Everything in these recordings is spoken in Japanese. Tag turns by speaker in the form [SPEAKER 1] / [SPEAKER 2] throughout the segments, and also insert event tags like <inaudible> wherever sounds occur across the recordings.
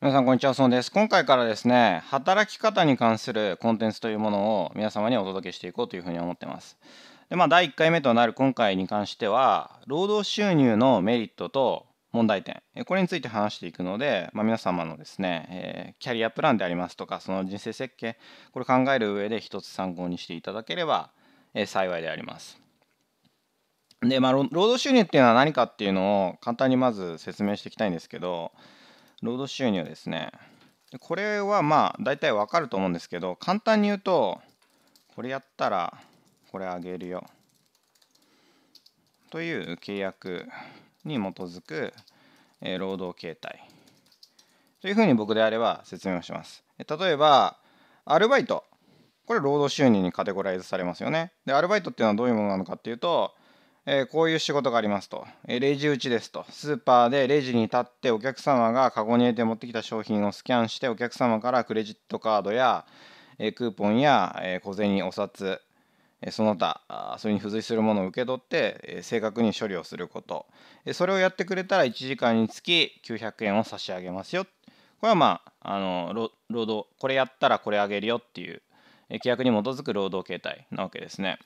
[SPEAKER 1] 皆さんこんにちは、そうです。今回からですね、働き方に関するコンテンツというものを皆様にお届けしていこうというふうに思ってます。で、まあ、第1回目となる今回に関しては、労働収入のメリットと問題点、これについて話していくので、まあ、皆様のですね、えー、キャリアプランでありますとか、その人生設計、これ考える上で一つ参考にしていただければ、えー、幸いであります。で、まあ、労働収入っていうのは何かっていうのを簡単にまず説明していきたいんですけど、労働収入ですね。これはまあ大体わかると思うんですけど、簡単に言うと、これやったらこれあげるよ。という契約に基づく、え労働形態。というふうに僕であれば説明をします。例えば、アルバイト。これ労働収入にカテゴライズされますよね。で、アルバイトっていうのはどういうものなのかっていうと、えー、こういう仕事がありますと、えー、レジ打ちですと、スーパーでレジに立ってお客様がカゴに入れて持ってきた商品をスキャンしてお客様からクレジットカードや、えー、クーポンや、え小銭、お札、えその他、それに付随するものを受け取って、え正確に処理をすること、えそれをやってくれたら1時間につき900円を差し上げますよ。これはまあ、あの労働、これやったらこれあげるよっていう、え規約に基づく労働形態なわけですね。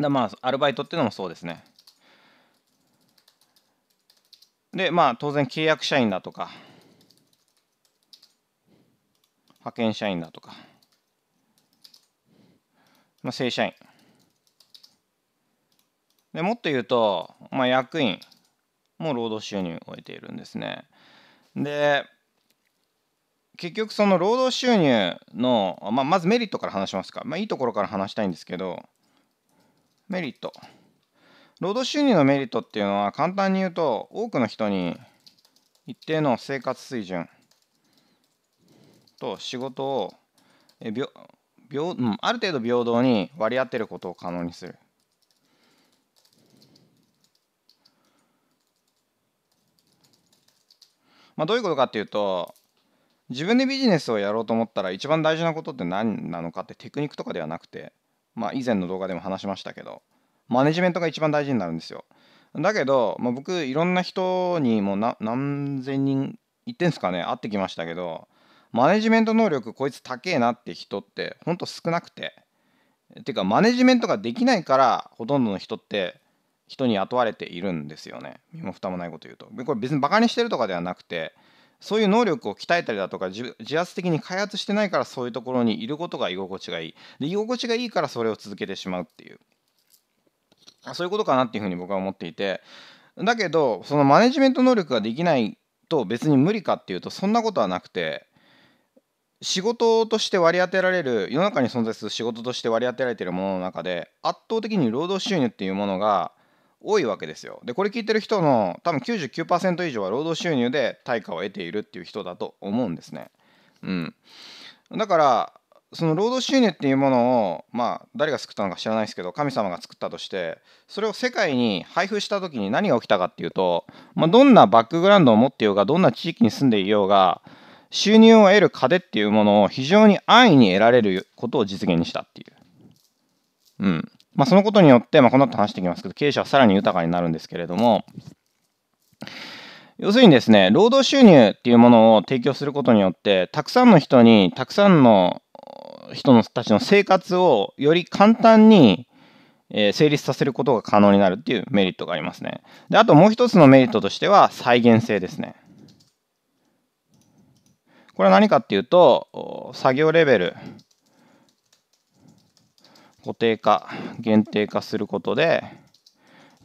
[SPEAKER 1] だまあアルバイトっていうのもそうですねでまあ当然契約社員だとか派遣社員だとか、まあ、正社員でもっと言うと、まあ、役員も労働収入を得ているんですねで結局その労働収入の、まあ、まずメリットから話しますか、まあ、いいところから話したいんですけどメリット労働収入のメリットっていうのは簡単に言うと多くの人に一定の生活水準と仕事をえびょ平、うん、ある程度平等に割り当てることを可能にする。まあ、どういうことかっていうと自分でビジネスをやろうと思ったら一番大事なことって何なのかってテクニックとかではなくてまあ、以前の動画でも話しましたけどマネジメントが一番大事になるんですよだけど、まあ、僕いろんな人にもう何千人言ってんすかね会ってきましたけどマネジメント能力こいつ高えなって人ってほんと少なくてていうかマネジメントができないからほとんどの人って人に雇われているんですよね身も蓋もないこと言うとこれ別にバカにしてるとかではなくてそういう能力を鍛えたりだとか自発的に開発してないからそういうところにいることが居心地がいいで居心地がいいからそれを続けてしまうっていうそういうことかなっていうふうに僕は思っていてだけどそのマネジメント能力ができないと別に無理かっていうとそんなことはなくて仕事として割り当てられる世の中に存在する仕事として割り当てられているものの中で圧倒的に労働収入っていうものが多いわけですよ。でこれ聞いてる人の多分99%以上は労働収入で対価を得ているっていう人だと思うんですね。うん、だからその労働収入っていうものをまあ誰が作ったのか知らないですけど神様が作ったとしてそれを世界に配布した時に何が起きたかっていうと、まあ、どんなバックグラウンドを持っていようがどんな地域に住んでいようが収入を得る壁っていうものを非常に安易に得られることを実現にしたっていう。うん、まあ、そのことによって、まあ、この後話していきますけど、経営者はさらに豊かになるんですけれども、要するにですね、労働収入っていうものを提供することによって、たくさんの人に、たくさんの人のたちの生活をより簡単に、えー、成立させることが可能になるっていうメリットがありますね。で、あともう一つのメリットとしては、再現性ですね。これは何かっていうと、作業レベル、固定化、限定化することで、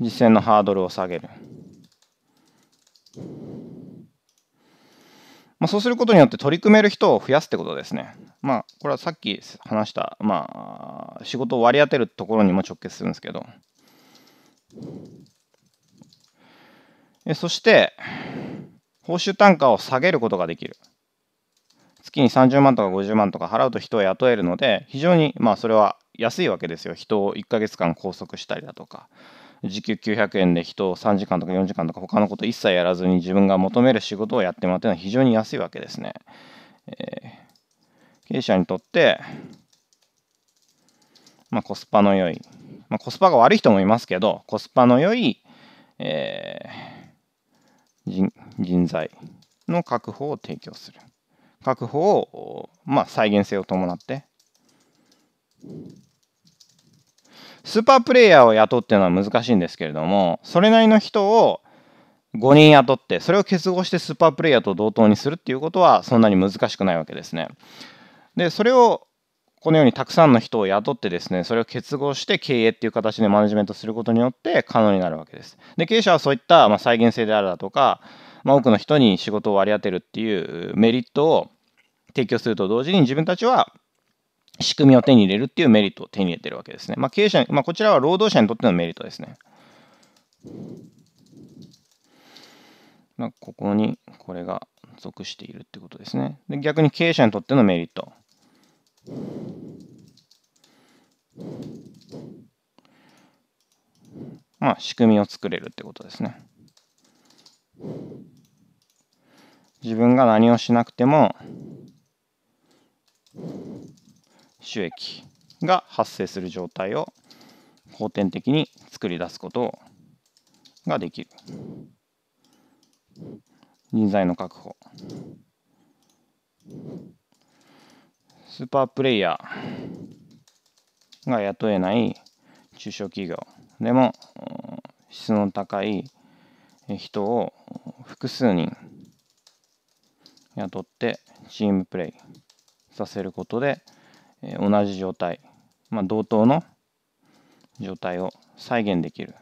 [SPEAKER 1] 実践のハードルを下げる。まあ、そうすることによって取り組める人を増やすってことですね。まあ、これはさっき話した、まあ、仕事を割り当てるところにも直結するんですけど。えそして、報酬単価を下げることができる。月に30万とか50万とか払うと人を雇えるので、非常に、まあ、それは安いわけですよ人を1ヶ月間拘束したりだとか時給900円で人を3時間とか4時間とか他のこと一切やらずに自分が求める仕事をやってもらっていうのは非常に安いわけですね、えー、経営者にとって、まあ、コスパの良い、まあ、コスパが悪い人もいますけどコスパの良い、えー、人人材の確保を提供する確保を、まあ、再現性を伴ってスーパープレイヤーを雇っていうのは難しいんですけれども、それなりの人を5人雇って、それを結合してスーパープレイヤーと同等にするっていうことはそんなに難しくないわけですね。で、それをこのようにたくさんの人を雇ってですね、それを結合して経営っていう形でマネジメントすることによって可能になるわけです。で、経営者はそういった、まあ、再現性であるだとか、まあ、多くの人に仕事を割り当てるっていうメリットを提供すると同時に自分たちは仕組みを手に入れるっていうメリットを手に入れてるわけですね。まあ、経営者、まあ、こちらは労働者にとってのメリットですね。まあ、ここにこれが属しているってことですね。で逆に経営者にとってのメリット。まあ、仕組みを作れるってことですね。自分が何をしなくても収益が発生する状態を後天的に作り出すことができる人材の確保スーパープレイヤーが雇えない中小企業でも質の高い人を複数人雇ってチームプレイさせることでえ同じ状態、まあ、同等の状態を再現できる、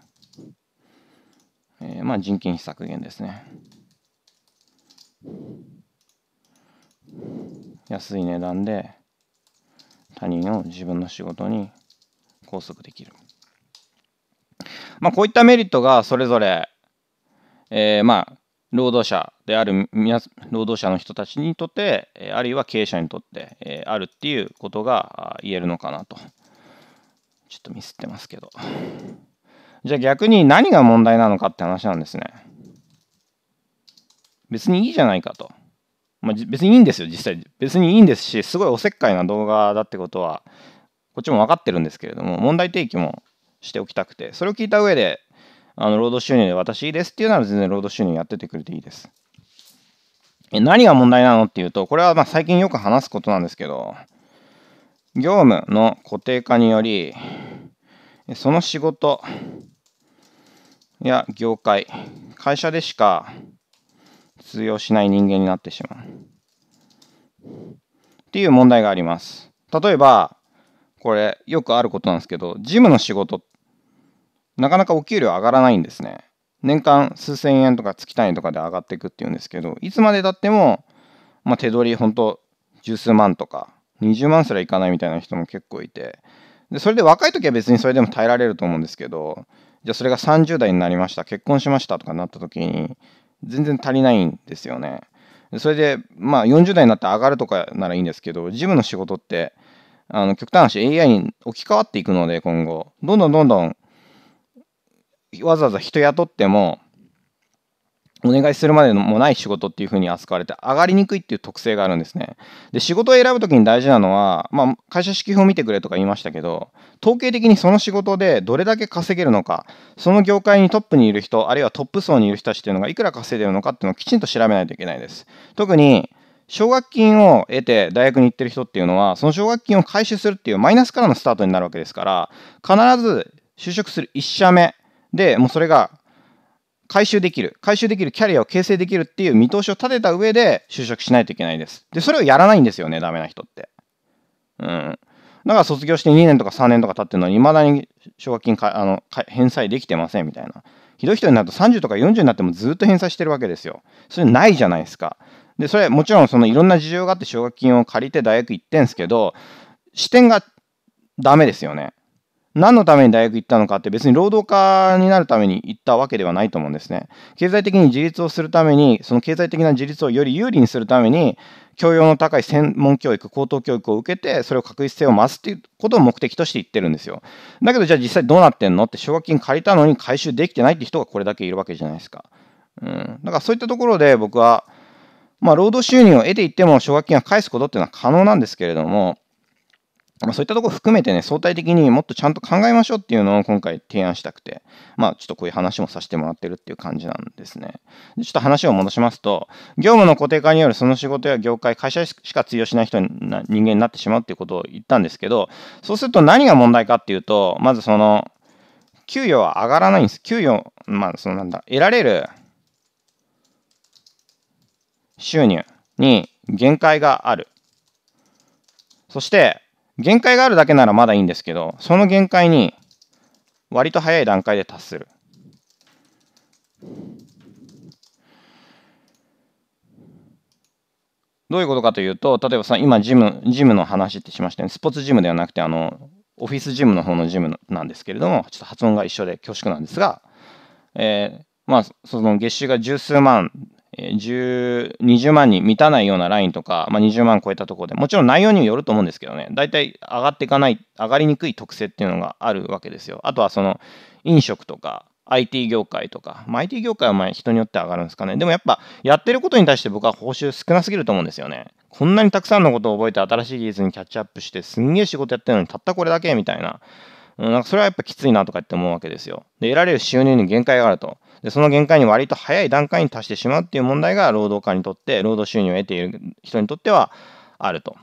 [SPEAKER 1] えー、まあ、人件費削減ですね安い値段で他人を自分の仕事に拘束できる、まあ、こういったメリットがそれぞれ、えー、まあ労働者である労働者の人たちにとって、あるいは経営者にとって、あるっていうことが言えるのかなと。ちょっとミスってますけど。じゃあ逆に何が問題なのかって話なんですね。別にいいじゃないかと。まあ、別にいいんですよ、実際。別にいいんですし、すごいおせっかいな動画だってことは、こっちも分かってるんですけれども、問題提起もしておきたくて、それを聞いた上で、あの、労働収入で私いいですっていうなら全然労働収入やっててくれていいです。え何が問題なのっていうと、これはま最近よく話すことなんですけど、業務の固定化により、その仕事や業界、会社でしか通用しない人間になってしまう。っていう問題があります。例えば、これよくあることなんですけど、事務の仕事なかなかお給料上がらないんですね。年間数千円とか月単位とかで上がっていくっていうんですけど、いつまでたっても、まあ、手取り本当十数万とか、20万すらいかないみたいな人も結構いて、でそれで若い時は別にそれでも耐えられると思うんですけど、じゃあそれが30代になりました、結婚しましたとかなった時に、全然足りないんですよね。それで、まあ40代になって上がるとかならいいんですけど、事務の仕事って、あの極端な話 AI に置き換わっていくので今後、どんどんどんどんわざわざ人雇ってもお願いするまでもない仕事っていうふうに扱われて上がりにくいっていう特性があるんですね。で仕事を選ぶ時に大事なのは、まあ、会社指揮表を見てくれとか言いましたけど統計的にその仕事でどれだけ稼げるのかその業界にトップにいる人あるいはトップ層にいる人たちっていうのがいくら稼いでるのかっていうのをきちんと調べないといけないです。特に奨学金を得て大学に行ってる人っていうのはその奨学金を回収するっていうマイナスからのスタートになるわけですから必ず就職する1社目で、もうそれが回収できる、回収できるキャリアを形成できるっていう見通しを立てた上で就職しないといけないです。で、それをやらないんですよね、ダメな人って。うん。だから卒業して2年とか3年とか経ってるのに、未だに奨学金かあの返済できてませんみたいな。ひどい人になると30とか40になってもずっと返済してるわけですよ。それないじゃないですか。で、それもちろんそのいろんな事情があって奨学金を借りて大学行ってんすけど、視点がダメですよね。何のために大学行ったのかって別に労働家になるために行ったわけではないと思うんですね。経済的に自立をするために、その経済的な自立をより有利にするために、教養の高い専門教育、高等教育を受けて、それを確実性を増すっていうことを目的として言ってるんですよ。だけど、じゃあ実際どうなってんのって奨学金借りたのに回収できてないって人がこれだけいるわけじゃないですか。うん。だからそういったところで僕は、まあ、労働収入を得ていっても奨学金は返すことっていうのは可能なんですけれども、まあ、そういったとこ含めてね、相対的にもっとちゃんと考えましょうっていうのを今回提案したくて、まあちょっとこういう話もさせてもらってるっていう感じなんですね。でちょっと話を戻しますと、業務の固定化によるその仕事や業界、会社しか通用しない人人間になってしまうっていうことを言ったんですけど、そうすると何が問題かっていうと、まずその、給与は上がらないんです。給与、まあそのなんだ、得られる収入に限界がある。そして、限界があるだけならまだいいんですけど、その限界に割と早い段階で達する。どういうことかというと、例えばさ、今ジム、ジムの話ってしましたね。スポーツジムではなくて、あの、オフィスジムの方のジムなんですけれども、ちょっと発音が一緒で恐縮なんですが、えー、まあ、その月収が十数万20万に満たないようなラインとか、まあ、20万超えたところでもちろん内容にもよると思うんですけどね大体上がっていかない上がりにくい特性っていうのがあるわけですよあとはその飲食とか IT 業界とか、まあ、IT 業界はまあ人によって上がるんですかねでもやっぱやってることに対して僕は報酬少なすぎると思うんですよねこんなにたくさんのことを覚えて新しい技術にキャッチアップしてすんげえ仕事やってるのにたったこれだけみたいななんかそれはやっぱきついなとかって思うわけですよで得られる収入に限界があるとでその限界に割と早い段階に達してしまうっていう問題が労働家にとって労働収入を得ている人にとってはあると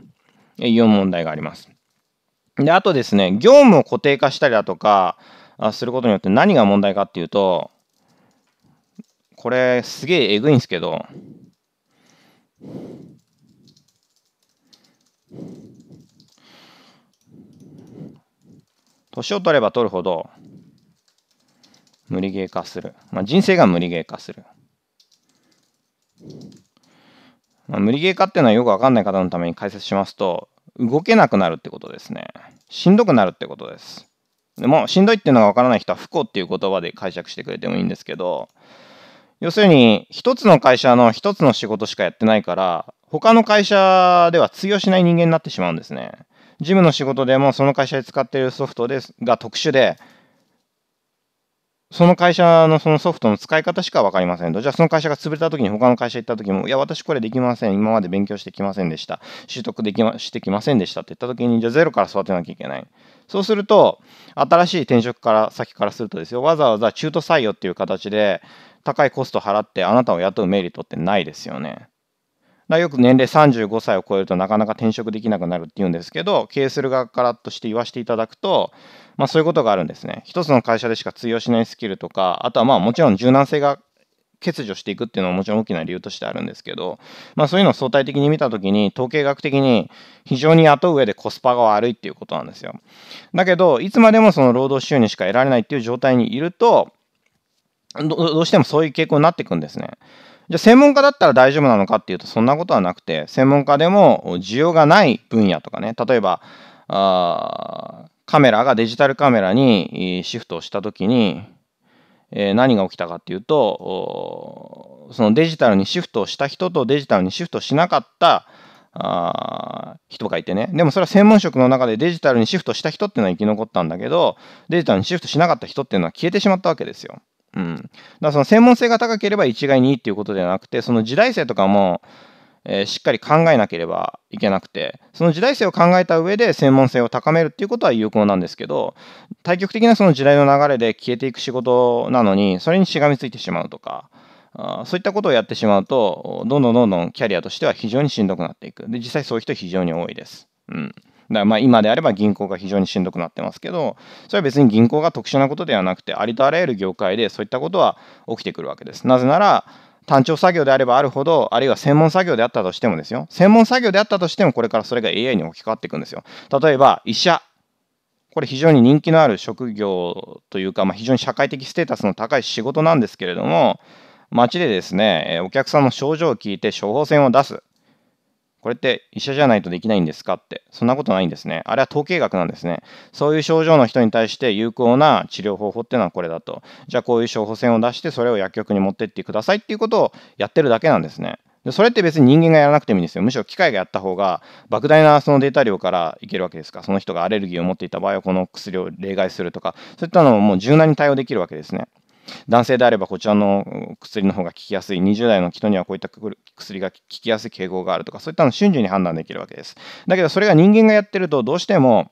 [SPEAKER 1] いう問題があります。であとですね業務を固定化したりだとかすることによって何が問題かっていうとこれすげええぐいんですけど年を取れば取るほど無理ゲー化する。まあ、人生が無理ゲー化する。まあ、無理ゲー化っていうのはよくわかんない方のために解説しますと、動けなくなるってことですね。しんどくなるってことです。でも、しんどいっていうのがわからない人は不幸っていう言葉で解釈してくれてもいいんですけど、要するに、一つの会社の一つの仕事しかやってないから、他の会社では通用しない人間になってしまうんですね。事務の仕事でもその会社で使っているソフトですが特殊で、その会社のそのソフトの使い方しか分かりませんと。じゃあその会社が潰れた時に他の会社行った時も、いや、私これできません。今まで勉強してきませんでした。習得できま、してきませんでしたって言った時に、じゃあゼロから育てなきゃいけない。そうすると、新しい転職から先からするとですよ、わざわざ中途採用っていう形で高いコスト払ってあなたを雇うメリットってないですよね。まあ、よく年齢35歳を超えるとなかなか転職できなくなるっていうんですけど、経営する側からとして言わせていただくと、まあ、そういうことがあるんですね。一つの会社でしか通用しないスキルとか、あとはまあもちろん柔軟性が欠如していくっていうのはもちろん大きな理由としてあるんですけど、まあ、そういうのを相対的に見た時に統計学的に非常に後上でコスパが悪いっていうことなんですよ。だけどいつまでもその労働収入しか得られないっていう状態にいるとどうしてもそういう傾向になっていくんですね。じゃあ専門家だったら大丈夫なのかっていうとそんなことはなくて専門家でも需要がない分野とかね例えばあカメラがデジタルカメラにシフトをした時に、えー、何が起きたかっていうとそのデジタルにシフトをした人とデジタルにシフトしなかったあ人がいてねでもそれは専門職の中でデジタルにシフトした人っていうのは生き残ったんだけどデジタルにシフトしなかった人っていうのは消えてしまったわけですよ。うん。だからその専門性が高ければ一概にいいっていうことではなくて、その時代性とかも、えー、しっかり考えなければいけなくて、その時代性を考えた上で専門性を高めるっていうことは有効なんですけど、対極的なその時代の流れで消えていく仕事なのに、それにしがみついてしまうとか、あそういったことをやってしまうと、どんどんどんどんキャリアとしては非常にしんどくなっていく。で、実際そういう人非常に多いです。うん。だからまあ今であれば銀行が非常にしんどくなってますけどそれは別に銀行が特殊なことではなくてありとあらゆる業界でそういったことは起きてくるわけです。なぜなら単調作業であればあるほどあるいは専門作業であったとしてもですよ専門作業であったとしてもこれからそれが AI に置き換わっていくんですよ。例えば医者これ非常に人気のある職業というか、まあ、非常に社会的ステータスの高い仕事なんですけれども街でですねお客さんの症状を聞いて処方箋を出すこれって医者じゃないとできないんですかって、そんなことないんですね。あれは統計学なんですね。そういう症状の人に対して有効な治療方法っていうのはこれだと。じゃあこういう処方箋を出して、それを薬局に持ってってくださいっていうことをやってるだけなんですね。でそれって別に人間がやらなくてもいいんですよ。むしろ機械がやった方が、莫大なそのデータ量からいけるわけですから、その人がアレルギーを持っていた場合は、この薬を例外するとか、そういったのももう柔軟に対応できるわけですね。男性であればこちらの薬の方が効きやすい、20代の人にはこういった薬が効きやすい傾向があるとか、そういったのを瞬時に判断できるわけです。だけどそれが人間がやってるとどうしても、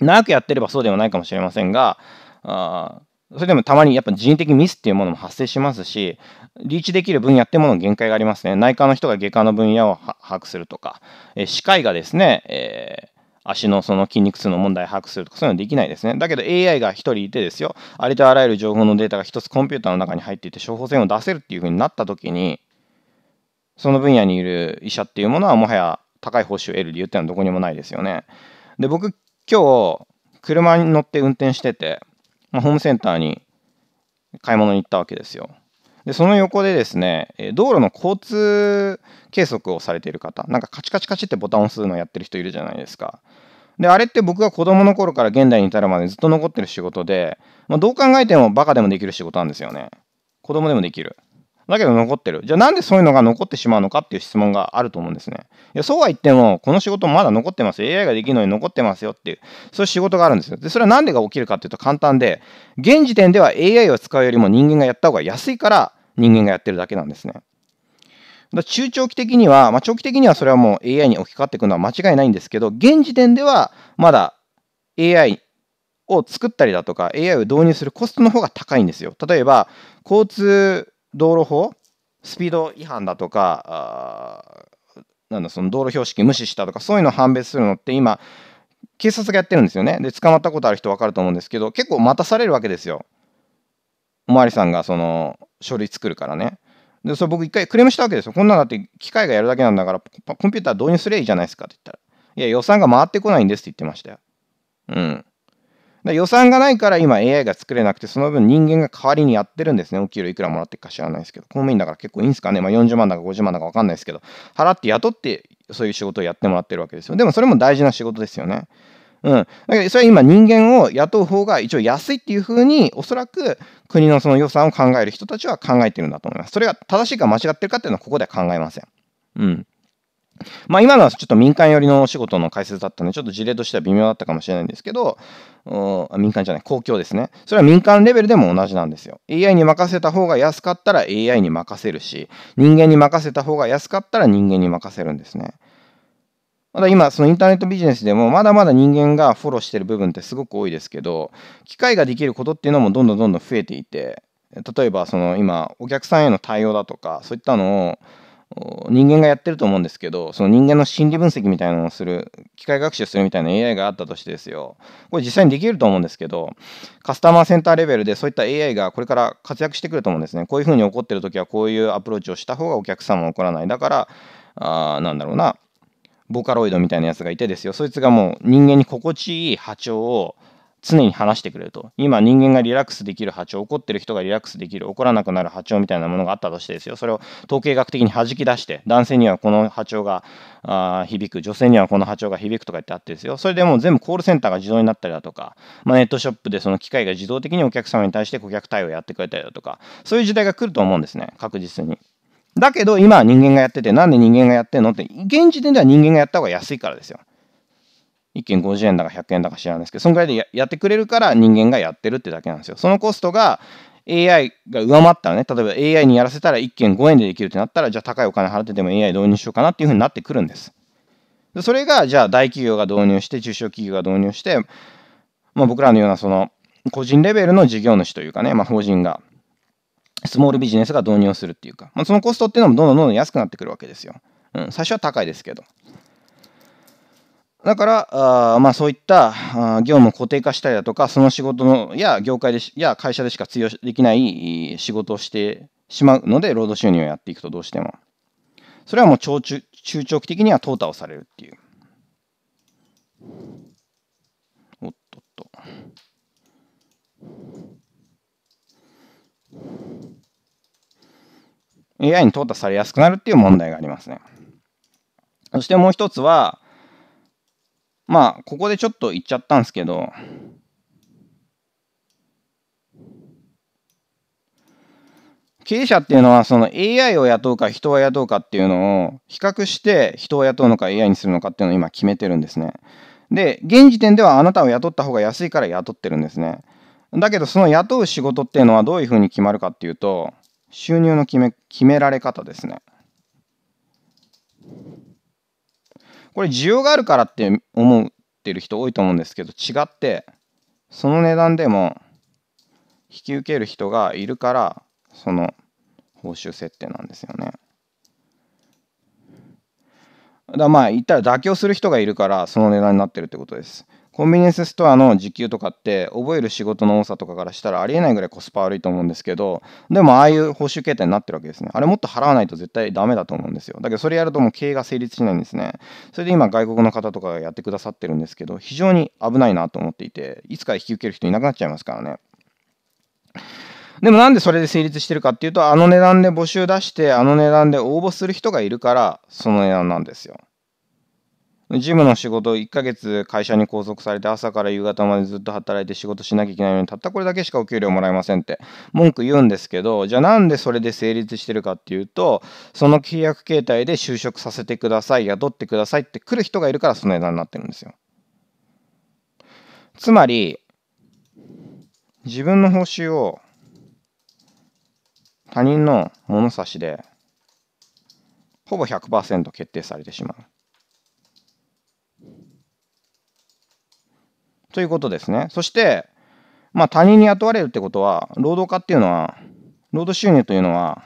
[SPEAKER 1] 長くやってればそうではないかもしれませんが、あそれでもたまにやっぱ人的ミスっていうものも発生しますし、リーチできる分野っていうもの限界がありますね。内科の人が外科の分野を把握するとか、えー、歯科医がですね、えー足のその筋肉痛の問題把握するとかそういうのできないですね。だけど AI が1人いてですよ、ありとあらゆる情報のデータが1つコンピューターの中に入っていて処方箋を出せるっていうふうになった時に、その分野にいる医者っていうものはもはや高い報酬を得る理由っていうのはどこにもないですよね。で、僕今日車に乗って運転してて、まホームセンターに買い物に行ったわけですよ。でその横でですね道路の交通計測をされている方なんかカチカチカチってボタンを押すのやってる人いるじゃないですかであれって僕が子供の頃から現代に至るまでずっと残ってる仕事で、まあ、どう考えてもバカでもできる仕事なんですよね子供でもできるだけど残ってる。じゃあなんでそういうのが残ってしまうのかっていう質問があると思うんですね。いやそうは言っても、この仕事まだ残ってます。AI ができるのに残ってますよっていう、そういう仕事があるんですよ。で、それはなんでが起きるかっていうと簡単で、現時点では AI を使うよりも人間がやった方が安いから人間がやってるだけなんですね。だ中長期的には、まあ、長期的にはそれはもう AI に置き換わっていくのは間違いないんですけど、現時点ではまだ AI を作ったりだとか AI を導入するコストの方が高いんですよ。例えば交通道路法スピード違反だとかなんだその道路標識無視したとかそういうのを判別するのって今警察がやってるんですよねで捕まったことある人分かると思うんですけど結構待たされるわけですよお巡りさんがその書類作るからねでそれ僕一回クレームしたわけですよこんなのだって機械がやるだけなんだからコンピューター導入すりゃいいじゃないですかって言ったらいや予算が回ってこないんですって言ってましたようん予算がないから今 AI が作れなくて、その分人間が代わりにやってるんですね。お給料いくらもらってるか知らないですけど、公務員だから結構いいんですかね。まあ、40万だか50万だか分かんないですけど、払って雇ってそういう仕事をやってもらってるわけですよ。でもそれも大事な仕事ですよね。うん。だけど、それは今人間を雇う方が一応安いっていうふうに、おそらく国のその予算を考える人たちは考えてるんだと思います。それが正しいか間違ってるかっていうのはここでは考えません。うん。まあ今のはちょっと民間寄りのお仕事の解説だったので、ちょっと事例としては微妙だったかもしれないんですけど、民間じゃない、公共ですね。それは民間レベルでも同じなんですよ。AI に任せた方が安かったら AI に任せるし、人間に任せた方が安かったら人間に任せるんですね。まだ今、そのインターネットビジネスでも、まだまだ人間がフォローしてる部分ってすごく多いですけど、機械ができることっていうのもどんどんどんどん増えていて、例えば、その今、お客さんへの対応だとか、そういったのを、人間がやってると思うんですけど、その人間の心理分析みたいなのをする、機械学習するみたいな AI があったとしてですよ。これ実際にできると思うんですけど、カスタマーセンターレベルでそういった AI がこれから活躍してくると思うんですね。こういうふうに起こってる時はこういうアプローチをした方がお客様は怒らない。だから、あなんだろうな、ボーカロイドみたいなやつがいてですよ。そいつがもう人間に心地いい波長を常に話してくれると。今人間がリラックスできる波長、怒ってる人がリラックスできる、怒らなくなる波長みたいなものがあったとしてですよ。それを統計学的に弾き出して、男性にはこの波長があ響く、女性にはこの波長が響くとか言ってあってですよ。それでもう全部コールセンターが自動になったりだとか、まあ、ネットショップでその機械が自動的にお客様に対して顧客対応やってくれたりだとか、そういう時代が来ると思うんですね。確実に。だけど今人間がやってて、なんで人間がやってんのって、現時点では人間がやった方が安いからですよ。1件50円だか100円だか知らないですけど、そのぐらいでやってくれるから人間がやってるってだけなんですよ。そのコストが AI が上回ったらね、例えば AI にやらせたら1件5円でできるってなったら、じゃあ高いお金払ってでも AI 導入しようかなっていうふうになってくるんです。それが、じゃあ大企業が導入して、中小企業が導入して、まあ、僕らのようなその個人レベルの事業主というかね、まあ、法人が、スモールビジネスが導入するっていうか、まあ、そのコストっていうのもどんどんどんどん安くなってくるわけですよ。うん、最初は高いですけど。だから、あまあ、そういったあ業務を固定化したりだとか、その仕事のや業界でや会社でしか通用できない仕事をしてしまうので、労働収入をやっていくとどうしても。それはもう長中中長期的には淘汰をされるっていう。おっとっと。AI に淘汰されやすくなるっていう問題がありますね。そしてもう一つは、まあ、ここでちょっと言っちゃったんですけど、経営者っていうのはその AI を雇うか人を雇うかっていうのを比較して人を雇うのか AI にするのかっていうのを今決めてるんですね。で、現時点ではあなたを雇った方が安いから雇ってるんですね。だけどその雇う仕事っていうのはどういうふうに決まるかっていうと収入の決め決められ方ですね。これ需要があるからって思ってる人多いと思うんですけど違ってその値段でも引き受ける人がいるからその報酬設定なんですよね。だまあ言ったら妥協する人がいるからその値段になってるってことです。コンビニエンスストアの時給とかって覚える仕事の多さとかからしたらありえないぐらいコスパ悪いと思うんですけどでもああいう報酬形態になってるわけですねあれもっと払わないと絶対ダメだと思うんですよだけどそれやるともう経営が成立しないんですねそれで今外国の方とかがやってくださってるんですけど非常に危ないなと思っていていつか引き受ける人いなくなっちゃいますからねでもなんでそれで成立してるかっていうと、あの値段で募集出して、あの値段で応募する人がいるから、その値段なんですよ。事務の仕事、1ヶ月会社に拘束されて朝から夕方までずっと働いて仕事しなきゃいけないのに、たったこれだけしかお給料もらえませんって、文句言うんですけど、じゃあなんでそれで成立してるかっていうと、その契約形態で就職させてください、雇ってくださいって来る人がいるからその値段になってるんですよ。つまり、自分の報酬を他人の物差しで、ほぼ100%決定されてしまう。ということですね。そして、まあ、他人に雇われるってことは、労働家っていうのは、労働収入というのは、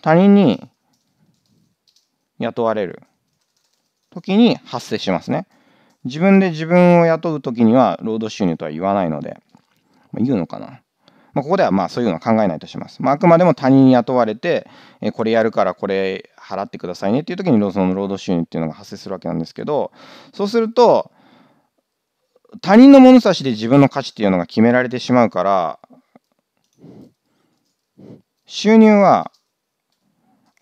[SPEAKER 1] 他人に雇われる時に発生しますね。自分で自分を雇う時には労働収入とは言わないので、まあ、言うのかな。まあ、ここではまあそういうのは考えないとします。まあ、あくまでも他人に雇われて、えこれやるからこれ払ってくださいねっていう時にその労働収入っていうのが発生するわけなんですけど、そうすると、他人の物差しで自分の価値っていうのが決められてしまうから、収入は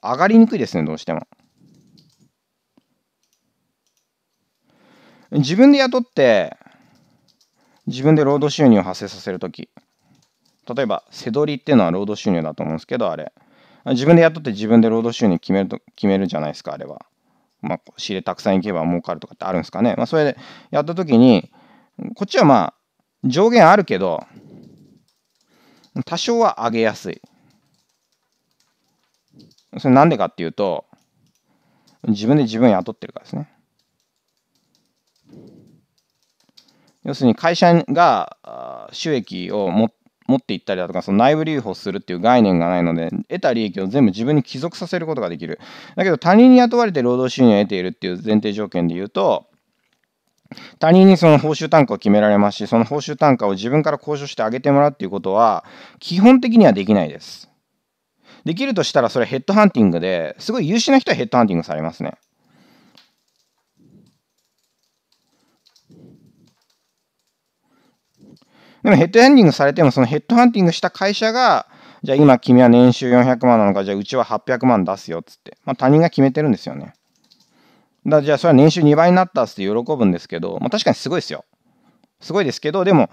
[SPEAKER 1] 上がりにくいですね、どうしても。自分で雇って、自分で労働収入を発生させるとき、例えば、せどりっていうのは労働収入だと思うんですけど、あれ。自分で雇って自分で労働収入決めると決めるじゃないですか、あれは。まあ、仕入れたくさん行けば儲かるとかってあるんですかね。まあ、それでやったときに、こっちはまあ、上限あるけど、多少は上げやすい。それなんでかっていうと、自分で自分雇ってるからですね。要するに会社が収益を持っていったりだとか、その内部留保するっていう概念がないので、得た利益を全部自分に帰属させることができる。だけど他人に雇われて労働収入を得ているっていう前提条件で言うと、他人にその報酬単価を決められますし、その報酬単価を自分から交渉してあげてもらうっていうことは、基本的にはできないです。できるとしたら、それヘッドハンティングで、すごい優秀な人はヘッドハンティングされますね。でもヘッドハンティングされても、そのヘッドハンティングした会社が、じゃあ今君は年収400万なのか、じゃあうちは800万出すよっつって、まあ、他人が決めてるんですよね。だじゃあそれは年収2倍になったって喜ぶんですけど、まあ、確かにすごいですよ。すごいですけど、でも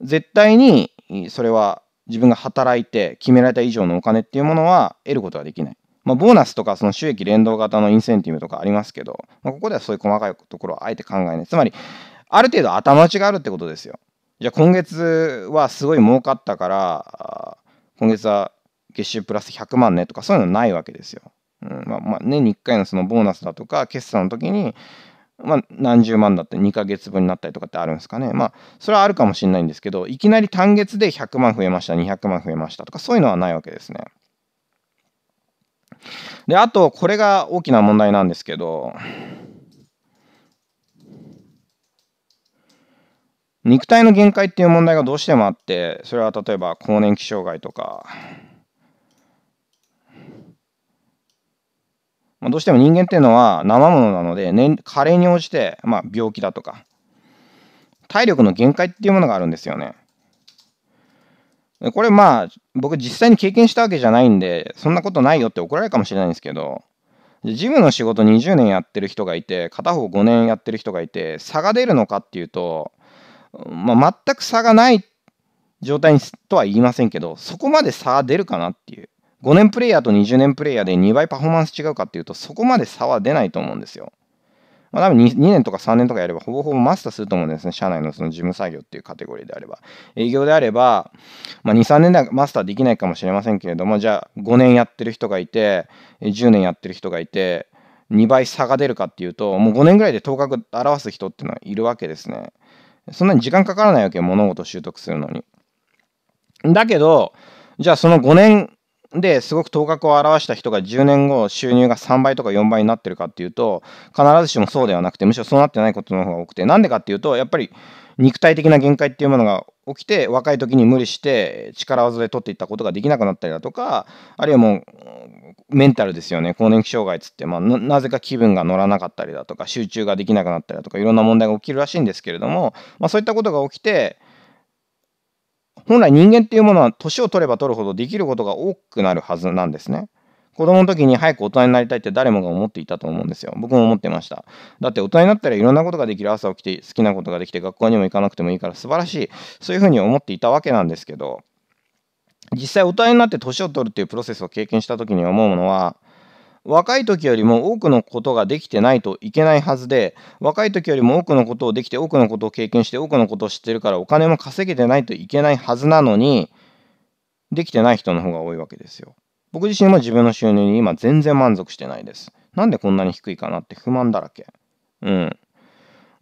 [SPEAKER 1] 絶対にそれは自分が働いて決められた以上のお金っていうものは得ることはできない。まあ、ボーナスとかその収益連動型のインセンティブとかありますけど、まあ、ここではそういう細かいところはあえて考えない。つまり、ある程度頭打ちがあるってことですよ。じゃあ今月はすごい儲かったから、今月は月収プラス100万ねとかそういうのないわけですよ。うんまあまあ、年に1回のそのボーナスだとか決算の時に、まあ、何十万だって2ヶ月分になったりとかってあるんですかねまあそれはあるかもしれないんですけどいきなり単月で100万増えました200万増えましたとかそういうのはないわけですね。であとこれが大きな問題なんですけど肉体の限界っていう問題がどうしてもあってそれは例えば更年期障害とかまあ、どうしても人間っていうのは生ものなので、加齢に応じて、まあ、病気だとか、体力の限界っていうものがあるんですよね。これまあ、僕実際に経験したわけじゃないんで、そんなことないよって怒られるかもしれないんですけど、ジムの仕事20年やってる人がいて、片方5年やってる人がいて、差が出るのかっていうと、まあ、全く差がない状態とは言いませんけど、そこまで差が出るかなっていう。5年プレイヤーと20年プレイヤーで2倍パフォーマンス違うかっていうと、そこまで差は出ないと思うんですよ。まあ、多分 2, 2年とか3年とかやれば、ほぼほぼマスターすると思うんですね。社内のその事務作業っていうカテゴリーであれば。営業であれば、まあ、2、3年ではマスターできないかもしれませんけれども、じゃあ5年やってる人がいて、10年やってる人がいて、2倍差が出るかっていうと、もう5年ぐらいで頭角表す人っていうのはいるわけですね。そんなに時間かからないわけよ、物事習得するのに。だけど、じゃあその5年ですごく頭角を現した人が10年後収入が3倍とか4倍になってるかっていうと必ずしもそうではなくてむしろそうなってないことの方が多くてなんでかっていうとやっぱり肉体的な限界っていうものが起きて若い時に無理して力技で取っていったことができなくなったりだとかあるいはもうメンタルですよね更年期障害っつって、まあ、なぜか気分が乗らなかったりだとか集中ができなくなったりだとかいろんな問題が起きるらしいんですけれども、まあ、そういったことが起きて本来人間っていうものは年を取れば取るほどできることが多くなるはずなんですね。子供の時に早く大人になりたいって誰もが思っていたと思うんですよ。僕も思ってました。だって大人になったらいろんなことができる朝起きて好きなことができて学校にも行かなくてもいいから素晴らしい。そういうふうに思っていたわけなんですけど、実際大人になって年を取るっていうプロセスを経験した時に思うものは、若い時よりも多くのことができてないといけないはずで若い時よりも多くのことをできて多くのことを経験して多くのことを知ってるからお金も稼げてないといけないはずなのにできてない人の方が多いわけですよ。僕自身も自分の収入に今全然満足してないです。なんでこんなに低いかなって不満だらけ。うん。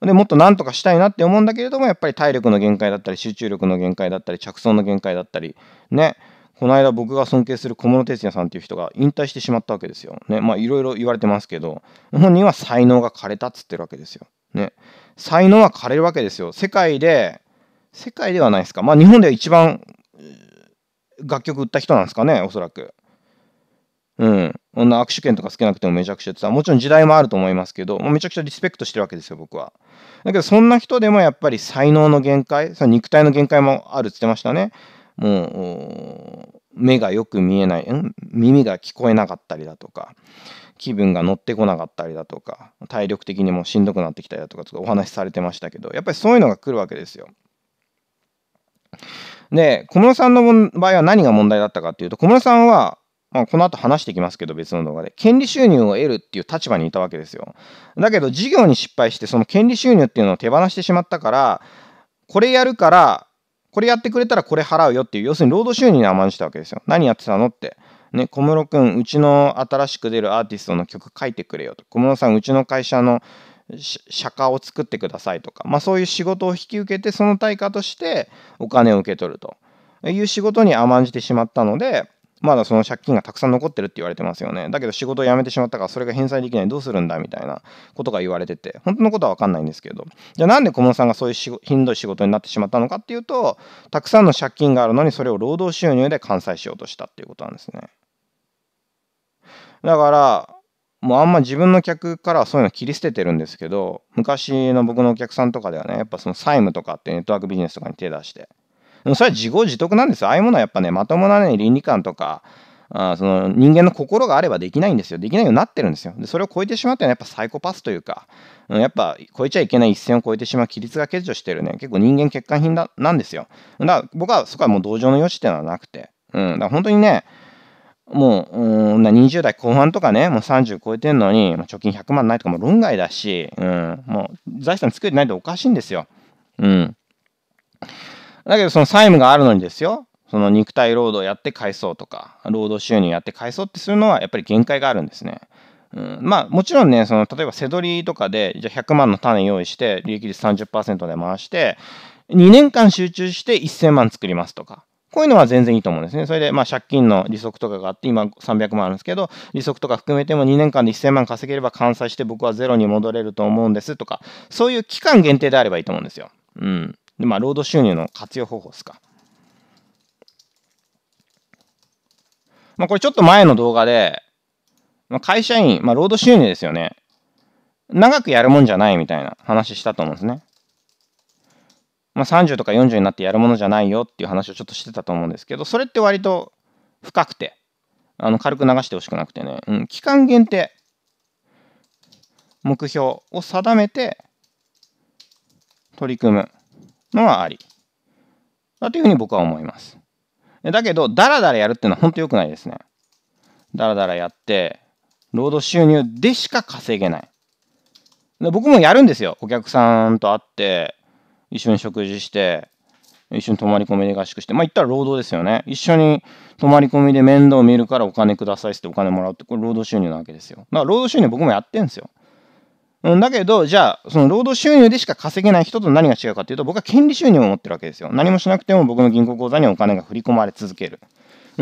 [SPEAKER 1] でもっと何とかしたいなって思うんだけれどもやっぱり体力の限界だったり集中力の限界だったり着想の限界だったりねこの間僕が尊敬する小室哲哉さんっていう人が引退してしまったわけですよ。ね、まあいろいろ言われてますけど、本人は才能が枯れたっつってるわけですよ。ね、才能は枯れるわけですよ。世界で、世界ではないですか。まあ日本では一番楽曲売った人なんですかね、おそらく。うん。こんな握手券とかつけなくてもめちゃくちゃってた。もちろん時代もあると思いますけど、もうめちゃくちゃリスペクトしてるわけですよ、僕は。だけど、そんな人でもやっぱり才能の限界、その肉体の限界もあるって言ってましたね。もう目がよく見えないん耳が聞こえなかったりだとか気分が乗ってこなかったりだとか体力的にもしんどくなってきたりだとかお話しされてましたけどやっぱりそういうのが来るわけですよ。で小室さんの場合は何が問題だったかっていうと小室さんはまあ、この後話していきますけど別の動画で権利収入を得るっていう立場にいたわけですよだけど事業に失敗してその権利収入っていうのを手放してしまったからこれやるからこれやってくれたらこれ払うよっていう、要するに労働収入に甘んじたわけですよ。何やってたのって。ね、小室君、うちの新しく出るアーティストの曲書いてくれよと。小室さん、うちの会社の釈迦を作ってくださいとか、まあ、そういう仕事を引き受けて、その対価としてお金を受け取るという仕事に甘んじてしまったので、まだその借金がたくさん残ってるって言われてますよね。だけど仕事を辞めてしまったからそれが返済できないどうするんだみたいなことが言われてて、本当のことは分かんないんですけど、じゃあなんで小室さんがそういうひんどい仕事になってしまったのかっていうと、たくさんの借金があるのにそれを労働収入で完済しようとしたっていうことなんですね。だから、もうあんま自分の客からはそういうの切り捨ててるんですけど、昔の僕のお客さんとかではね、やっぱその債務とかってネットワークビジネスとかに手出して、それは自業自得なんですよ。ああいうものはやっぱね、まともなね、倫理観とか、あその人間の心があればできないんですよ。できないようになってるんですよ。で、それを超えてしまうったいうのはやっぱサイコパスというか、うん、やっぱ超えちゃいけない一線を越えてしまう規律が欠如してるね、結構人間欠陥品だなんですよ。だから僕はそこはもう同情の余地っていうのはなくて、うん、だから本当にね、もう、うん、20代後半とかね、もう30超えてんのに、貯金100万ないとかも論外だし、うん、もう財産作れてないとおかしいんですよ。うん。だけどその債務があるのにですよ、その肉体労働やって返そうとか、労働収入やって返そうってするのはやっぱり限界があるんですね。うん、まあもちろんね、その例えばせどりとかで、じゃあ100万の種用意して、利益率30%で回して、2年間集中して1000万作りますとか。こういうのは全然いいと思うんですね。それで、まあ、借金の利息とかがあって、今300万あるんですけど、利息とか含めても2年間で1000万稼げれば完済して僕はゼロに戻れると思うんですとか、そういう期間限定であればいいと思うんですよ。うん。で、まあ、労働収入の活用方法ですか。まあ、これちょっと前の動画で、まあ、会社員、まあ、労働収入ですよね。長くやるもんじゃないみたいな話したと思うんですね。まあ、30とか40になってやるものじゃないよっていう話をちょっとしてたと思うんですけど、それって割と深くて、あの軽く流してほしくなくてね、うん、期間限定、目標を定めて取り組む。のはあり。だというふうに僕は思います。だけど、ダラダラやるっていうのは本当良くないですね。ダラダラやって、労働収入でしか稼げない。僕もやるんですよ。お客さんと会って、一緒に食事して、一緒に泊まり込みで合宿して、まあ言ったら労働ですよね。一緒に泊まり込みで面倒見るからお金くださいってお金もらうって、これ労働収入なわけですよ。だから労働収入僕もやってんですよ。だけど、じゃあ、その労働収入でしか稼げない人と何が違うかっていうと、僕は権利収入を持ってるわけですよ。何もしなくても僕の銀行口座にお金が振り込まれ続ける。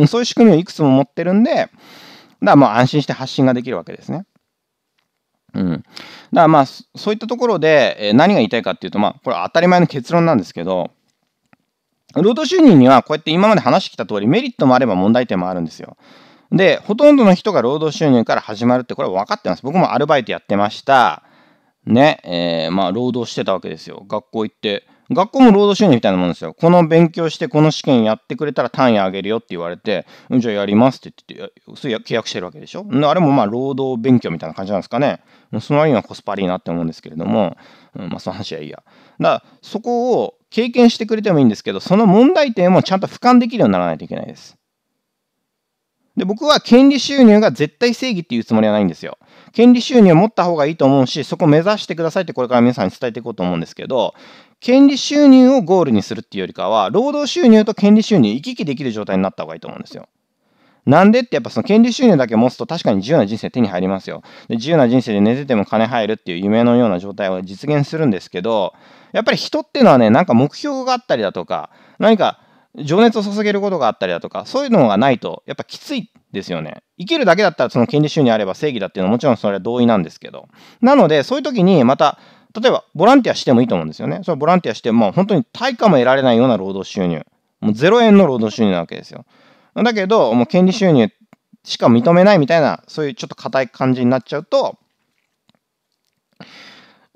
[SPEAKER 1] そういう仕組みをいくつも持ってるんで、だからまあ安心して発信ができるわけですね。うん。だからまあ、そういったところで何が言いたいかっていうと、まあ、これ当たり前の結論なんですけど、労働収入にはこうやって今まで話してきた通りメリットもあれば問題点もあるんですよ。で、ほとんどの人が労働収入から始まるって、これは分かってます。僕もアルバイトやってました。ね、えー、まあ、労働してたわけですよ。学校行って。学校も労働収入みたいなもんですよ。この勉強して、この試験やってくれたら単位上げるよって言われて、うん、じゃあやりますって言って、それ契約してるわけでしょ。あれもまあ、労働勉強みたいな感じなんですかね。その割にはコスパリーなって思うんですけれども、うん、まあ、その話はいいや。だから、そこを経験してくれてもいいんですけど、その問題点もちゃんと俯瞰できるようにならないといけないです。で、僕は権利収入が絶対正義っていうつもりはないんですよ。権利収入を持った方がいいと思うし、そこを目指してくださいってこれから皆さんに伝えていこうと思うんですけど、権利収入をゴールにするっていうよりかは、労働収入と権利収入行き来できる状態になった方がいいと思うんですよ。なんでってやっぱその権利収入だけ持つと確かに自由な人生手に入りますよ。で自由な人生で寝てても金入るっていう夢のような状態を実現するんですけど、やっぱり人っていうのはね、なんか目標があったりだとか、何か情熱を注げることがあったりだとか、そういうのがないと、やっぱきついですよね。生きるだけだったらその権利収入あれば正義だっていうのはもちろんそれは同意なんですけど。なので、そういう時にまた、例えばボランティアしてもいいと思うんですよね。それボランティアして、も、本当に対価も得られないような労働収入。もう0円の労働収入なわけですよ。だけど、もう権利収入しか認めないみたいな、そういうちょっと硬い感じになっちゃうと、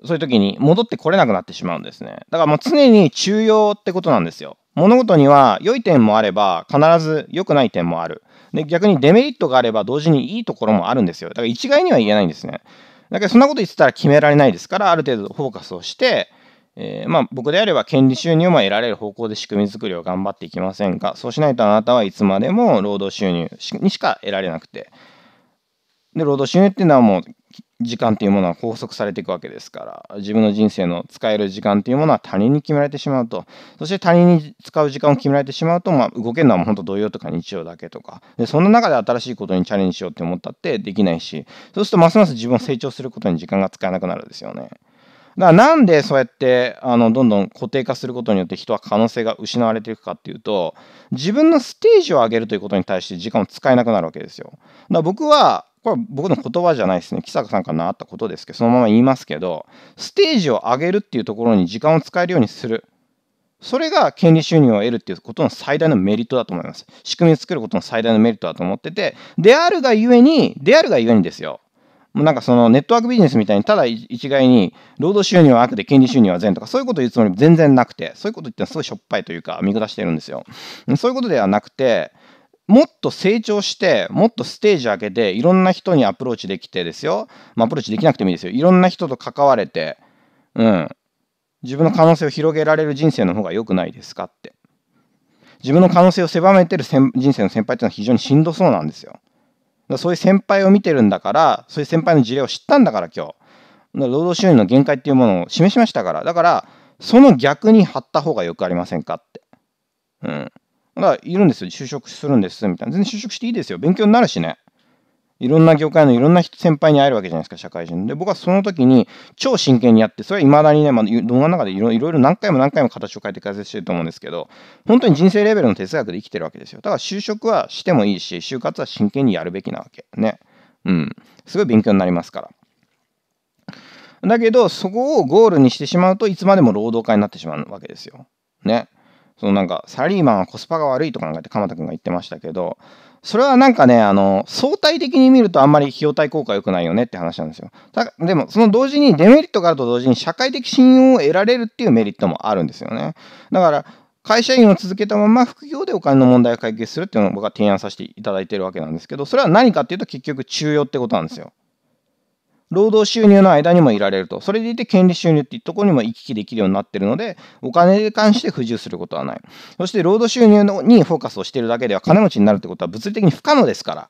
[SPEAKER 1] そういう時に戻ってこれなくなってしまうんですね。だからもう常に中庸ってことなんですよ。物事には良い点もあれば必ず良くない点もある。で、逆にデメリットがあれば同時にいいところもあるんですよ。だから一概には言えないんですね。だからそんなこと言ってたら決められないですから、ある程度フォーカスをして、えー、まあ僕であれば権利収入も得られる方向で仕組み作りを頑張っていきませんかそうしないとあなたはいつまでも労働収入にしか得られなくて、で労働収入っていうのはもう時間っていうものは拘束されていくわけですから自分の人生の使える時間っていうものは他人に決められてしまうとそして他人に使う時間を決められてしまうと、まあ、動けるのは本当同様とか日曜だけとかでその中で新しいことにチャレンジしようって思ったってできないしそうするとますます自分を成長することに時間が使えなくなるんですよね。だからなんでそうやってあのどんどん固定化することによって人は可能性が失われていくかっていうと自分のステージを上げるということに対して時間を使えなくなるわけですよ。だから僕はこれは僕の言葉じゃないですね。木坂さんから習ったことですけど、そのまま言いますけど、ステージを上げるっていうところに時間を使えるようにする。それが権利収入を得るっていうことの最大のメリットだと思います。仕組みを作ることの最大のメリットだと思ってて、であるがゆえに、であるがゆえにですよ。もうなんかそのネットワークビジネスみたいにただ一概に労働収入は悪で権利収入は善とかそういうこと言うつもりも全然なくてそういうこと言ってすごいしょっぱいというか見下してるんですよ。そういうことではなくてもっと成長して、もっとステージ上げて、いろんな人にアプローチできてですよ。まあ、アプローチできなくてもいいですよ。いろんな人と関われて、うん。自分の可能性を広げられる人生の方が良くないですかって。自分の可能性を狭めてる人生の先輩っていうのは非常にしんどそうなんですよ。そういう先輩を見てるんだから、そういう先輩の事例を知ったんだから今日。労働収入の限界っていうものを示しましたから。だから、その逆に貼った方がよくありませんかって。うん。がいるんですよ。就職するんです、みたいな。全然就職していいですよ。勉強になるしね。いろんな業界のいろんな人先輩に会えるわけじゃないですか、社会人。で、僕はその時に超真剣にやって、それはいまだにね、まあ、動画の中でいろいろ何回も何回も形を変えて解説してると思うんですけど、本当に人生レベルの哲学で生きてるわけですよ。だから就職はしてもいいし、就活は真剣にやるべきなわけ。ね。うん。すごい勉強になりますから。だけど、そこをゴールにしてしまうといつまでも労働家になってしまうわけですよ。ね。そのなんかサラリーマンはコスパが悪いとかなんて鎌田君が言ってましたけどそれはなんかねあの相対的に見るとあんまり費用対効果良くないよねって話なんですよだでもその同時にデメリットがあると同時に社会的信用を得られるっていうメリットもあるんですよねだから会社員を続けたまま副業でお金の問題を解決するっていうのを僕は提案させていただいてるわけなんですけどそれは何かっていうと結局中庸ってことなんですよ労働収入の間にもいられると。それでいて、権利収入っていうところにも行き来できるようになってるので、お金に関して不自由することはない。そして、労働収入にフォーカスをしているだけでは、金持ちになるってことは物理的に不可能ですから。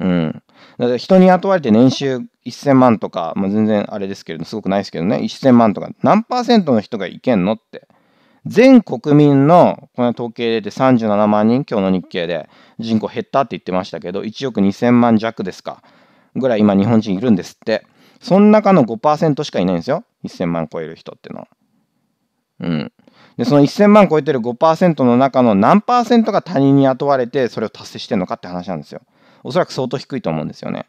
[SPEAKER 1] うん。だから人に雇われて年収1000万とか、まあ、全然あれですけれど、すごくないですけどね、1000万とか、何パーセントの人がいけんのって。全国民の、この統計で37万人、今日の日経で人口減ったって言ってましたけど、1億2000万弱ですか。ぐらい今日本人いるんですって。その中の5%しかいないんですよ。1000万超える人ってのは。うん。で、その1000万超えてる5%の中の何パーセントが他人に雇われてそれを達成してんのかって話なんですよ。おそらく相当低いと思うんですよね。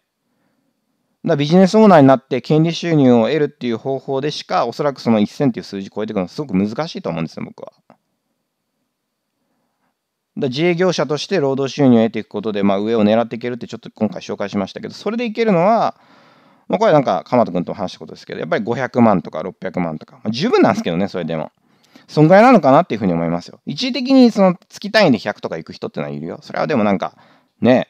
[SPEAKER 1] だビジネスオーナーになって権利収入を得るっていう方法でしかおそらくその1000っていう数字超えていくのすごく難しいと思うんですよ僕は。だ自営業者として労働収入を得ていくことで、まあ、上を狙っていけるってちょっと今回紹介しましたけどそれでいけるのは、まあ、これなんか鎌田君と話したことですけどやっぱり500万とか600万とか、まあ、十分なんですけどねそれでもそんぐらいなのかなっていうふうに思いますよ一時的にその月単位で100とか行く人ってのはいるよそれはでもなんかね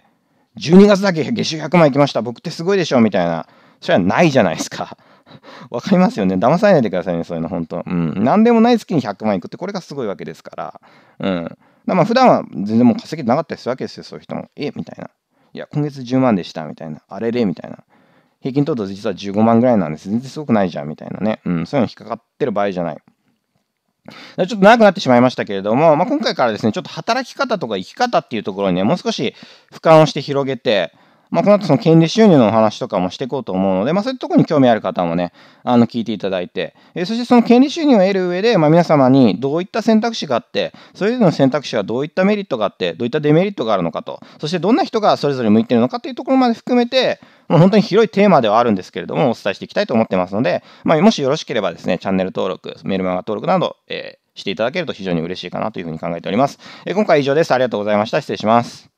[SPEAKER 1] 12月だけ月収100万行きました僕ってすごいでしょみたいなそれはないじゃないですか <laughs> わかりますよね。騙されないでくださいね、そういうの、本当。うん。何でもない月に100万いくって、これがすごいわけですから。うん。まあ普段は全然もう稼げてなかったりするわけですよ、そういう人も。えみたいな。いや、今月10万でした、みたいな。あれれみたいな。平均取ると実は15万ぐらいなんです。全然すごくないじゃん、みたいなね。うん、そういうの引っかかってる場合じゃない。ちょっと長くなってしまいましたけれども、まあ、今回からですね、ちょっと働き方とか生き方っていうところにね、もう少し俯瞰をして広げて、まあ、この後その権利収入のお話とかもしていこうと思うので、まあ、そういうところに興味ある方もね、あの、聞いていただいて、えそしてその権利収入を得る上で、まあ、皆様にどういった選択肢があって、それぞれの選択肢はどういったメリットがあって、どういったデメリットがあるのかと、そしてどんな人がそれぞれ向いてるのかっていうところまで含めて、もう本当に広いテーマではあるんですけれども、お伝えしていきたいと思ってますので、まあ、もしよろしければですね、チャンネル登録、メルマガ登録など、えー、していただけると非常に嬉しいかなというふうに考えております。えー、今回以上です。ありがとうございました。失礼します。